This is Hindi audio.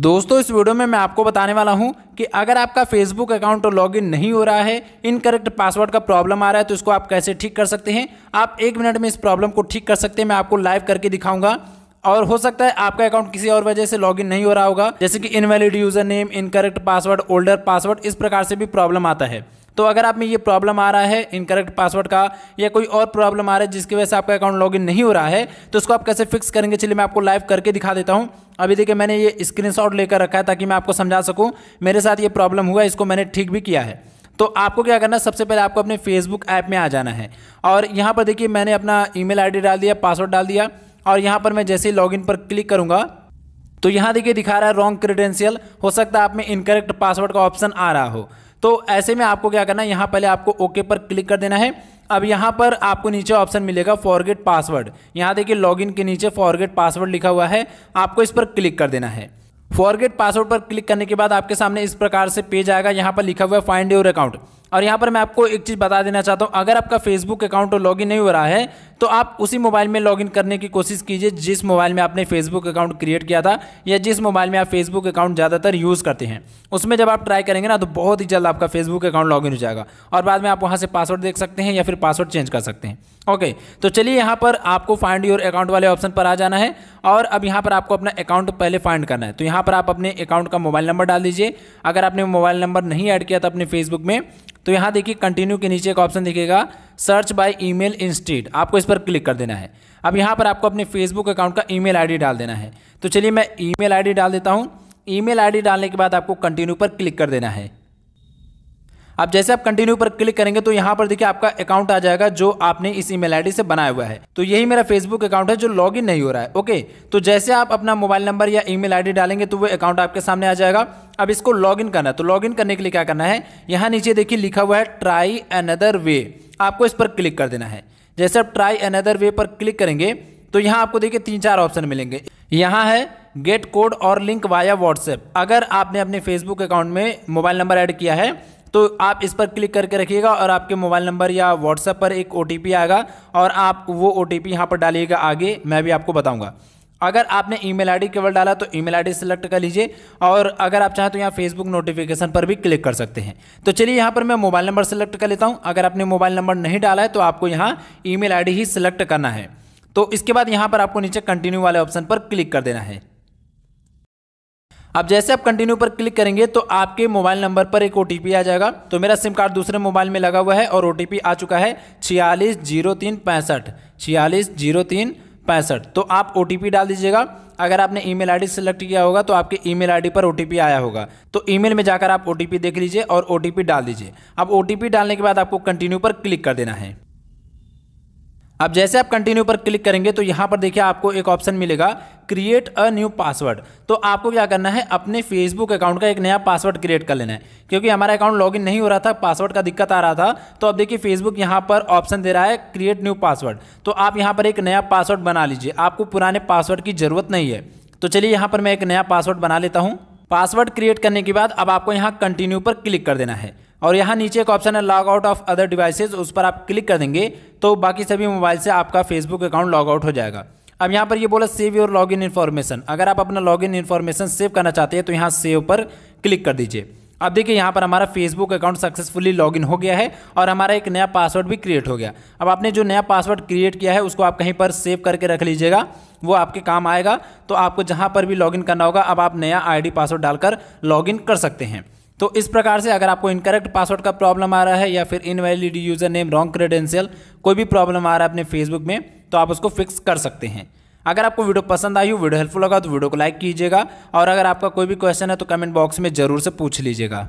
दोस्तों इस वीडियो में मैं आपको बताने वाला हूं कि अगर आपका फेसबुक अकाउंट लॉगिन नहीं हो रहा है इनकरेक्ट पासवर्ड का प्रॉब्लम आ रहा है तो इसको आप कैसे ठीक कर सकते हैं आप एक मिनट में इस प्रॉब्लम को ठीक कर सकते हैं मैं आपको लाइव करके दिखाऊंगा और हो सकता है आपका अकाउंट किसी और वजह से लॉगिन नहीं हो रहा होगा जैसे कि invalid user name incorrect password older password इस प्रकार से भी प्रॉब्लम आता है तो अगर आप में ये प्रॉब्लम आ रहा है इनकरेक्ट पासवर्ड का या कोई और प्रॉब्लम आ रहा है जिसकी वजह से आपका अकाउंट लॉगिन नहीं हो रहा है तो उसको आप कैसे फिक्स करेंगे चलिए मैं आपको लाइव करके दिखा देता हूँ अभी देखिए मैंने ये स्क्रीनशॉट लेकर रखा है ताकि मैं आपको समझा सकूँ मेरे साथ ये प्रॉब्लम हुआ इसको मैंने ठीक भी किया है तो आपको क्या करना है सबसे पहले आपको अपने फेसबुक ऐप में आ जाना है और यहाँ पर देखिए मैंने अपना ईमेल आईडी डाल दिया पासवर्ड डाल दिया और यहाँ पर मैं जैसे ही लॉगिन पर क्लिक करूँगा तो यहाँ देखिए दिखा रहा है रॉन्ग क्रेडेंशियल हो सकता है आप में इनकरेक्ट पासवर्ड का ऑप्शन आ रहा हो तो ऐसे में आपको क्या करना है यहाँ पहले आपको ओके पर क्लिक कर देना है अब यहाँ पर आपको नीचे ऑप्शन मिलेगा फॉरगेट पासवर्ड यहाँ देखिए लॉगिन के नीचे फॉरगेट पासवर्ड लिखा हुआ है आपको इस पर क्लिक कर देना है फॉरगेट पासवर्ड पर क्लिक करने के बाद आपके सामने इस प्रकार से पेज आएगा यहाँ पर लिखा हुआ है फाइंड योर अकाउंट और यहाँ पर मैं आपको एक चीज़ बता देना चाहता हूँ अगर आपका फेसबुक अकाउंट लॉगिन नहीं हो रहा है तो आप उसी मोबाइल में लॉगिन करने की कोशिश कीजिए जिस मोबाइल में आपने फेसबुक अकाउंट क्रिएट किया था या जिस मोबाइल में आप फेसबुक अकाउंट ज़्यादातर यूज़ करते हैं उसमें जब आप ट्राई करेंगे ना तो बहुत ही जल्द आपका फेसबुक अकाउंट लॉगिन हो जाएगा और बाद में आप वहाँ से पासवर्ड देख सकते हैं या फिर पासवर्ड चेंज कर सकते हैं ओके तो चलिए यहाँ पर आपको फाइंड योर अकाउंट वाले ऑप्शन पर आ जाना है और अब यहाँ पर आपको अपना अकाउंट पहले फाइंड करना है तो यहाँ पर आप अपने अकाउंट का मोबाइल नंबर डाल दीजिए अगर आपने मोबाइल नंबर नहीं ऐड किया था तो अपने फेसबुक में तो यहाँ देखिए कंटिन्यू के नीचे एक ऑप्शन दिखेगा सर्च बाय ईमेल इंस्टीट आपको इस पर क्लिक कर देना है अब यहाँ पर आपको अपने फेसबुक अकाउंट का ईमेल आईडी डाल देना है तो चलिए मैं ईमेल आईडी डाल देता हूँ ईमेल आईडी डालने के बाद आपको कंटिन्यू पर क्लिक कर देना है अब जैसे आप कंटिन्यू पर क्लिक करेंगे तो यहाँ पर देखिए आपका अकाउंट आ जाएगा जो आपने इस ईमेल आईडी से बनाया हुआ है तो यही मेरा फेसबुक अकाउंट है जो लॉगिन नहीं हो रहा है ओके तो जैसे आप अपना मोबाइल नंबर या ईमेल आईडी डालेंगे तो वो अकाउंट आपके सामने आ जाएगा अब इसको लॉगिन करना है तो लॉगिन करने के लिए क्या करना है यहाँ नीचे देखिए लिखा हुआ है ट्राई अनदर वे आपको इस पर क्लिक कर देना है जैसे आप ट्राई अनदर वे पर क्लिक करेंगे तो यहाँ आपको देखिए तीन चार ऑप्शन मिलेंगे यहाँ है गेट कोड और लिंक वाया व्हाट्सएप अगर आपने अपने फेसबुक अकाउंट में मोबाइल नंबर ऐड किया है तो आप इस पर क्लिक करके रखिएगा और आपके मोबाइल नंबर या व्हाट्सएप पर एक ओ आएगा और आप वो ओ टी यहाँ पर डालिएगा आगे मैं भी आपको बताऊँगा अगर आपने ईमेल आईडी केवल डाला तो ईमेल आईडी सेलेक्ट कर लीजिए और अगर आप चाहें तो यहाँ फेसबुक नोटिफिकेशन पर भी क्लिक कर सकते हैं तो चलिए यहाँ पर मैं मोबाइल नंबर सेलेक्ट कर लेता हूँ अगर आपने मोबाइल नंबर नहीं डाला है तो आपको यहाँ ईमेल आईडी ही सिलेक्ट करना है तो इसके बाद यहाँ पर आपको नीचे कंटिन्यू वाले ऑप्शन पर क्लिक कर देना है अब जैसे आप कंटिन्यू पर क्लिक करेंगे तो आपके मोबाइल नंबर पर एक ओ आ जाएगा तो मेरा सिम कार्ड दूसरे मोबाइल में लगा हुआ है और ओ आ चुका है छियालीस जीरो तीन पैंसठ छियालीस जीरो तीन पैंसठ तो आप ओ डाल दीजिएगा अगर आपने ईमेल आईडी सेलेक्ट किया होगा तो आपके ईमेल आईडी पर ओ आया होगा तो ईमेल में जाकर आप ओ देख लीजिए और ओ डाल दीजिए अब ओ डालने के बाद आपको कंटिन्यू पर क्लिक कर देना है अब जैसे आप कंटिन्यू पर क्लिक करेंगे तो यहाँ पर देखिए आपको एक ऑप्शन मिलेगा क्रिएट अ न्यू पासवर्ड तो आपको क्या करना है अपने फेसबुक अकाउंट का एक नया पासवर्ड क्रिएट कर लेना है क्योंकि हमारा अकाउंट लॉगिन नहीं हो रहा था पासवर्ड का दिक्कत आ रहा था तो अब देखिए फेसबुक यहाँ पर ऑप्शन दे रहा है क्रिएट न्यू पासवर्ड तो आप यहाँ पर एक नया पासवर्ड बना लीजिए आपको पुराने पासवर्ड की ज़रूरत नहीं है तो चलिए यहाँ पर मैं एक नया पासवर्ड बना लेता हूँ पासवर्ड क्रिएट करने के बाद अब आपको यहाँ कंटिन्यू पर क्लिक कर देना है और यहाँ नीचे एक ऑप्शन है log out of other devices उस पर आप क्लिक कर देंगे तो बाकी सभी मोबाइल से आपका फेसबुक अकाउंट लॉग आउट हो जाएगा अब यहाँ पर ये यह बोला save your log in information अगर आप अपना लॉग इन इन्फॉर्मेशन सेव करना चाहते हैं तो यहाँ सेव पर क्लिक कर दीजिए अब देखिए यहाँ पर हमारा फेसबुक अकाउंट सक्सेसफुली लॉगिन हो गया है और हमारा एक नया पासवर्ड भी क्रिएट हो गया अब आपने जो नया पासवर्ड क्रिएट किया है उसको आप कहीं पर सेव करके रख लीजिएगा वो आपके काम आएगा तो आपको जहाँ पर भी लॉगिन करना होगा अब आप नया आईडी पासवर्ड डालकर लॉगिन कर सकते हैं तो इस प्रकार से अगर आपको इनकरेक्ट पासवर्ड का प्रॉब्लम आ रहा है या फिर invalid user name wrong credential कोई भी प्रॉब्लम आ रहा है अपने फेसबुक में तो आप उसको फिक्स कर सकते हैं अगर आपको वीडियो पसंद आई हो वीडियो हेल्पफुल लगा तो वीडियो को लाइक कीजिएगा और अगर आपका कोई भी क्वेश्चन है तो कमेंट बॉक्स में ज़रूर से पूछ लीजिएगा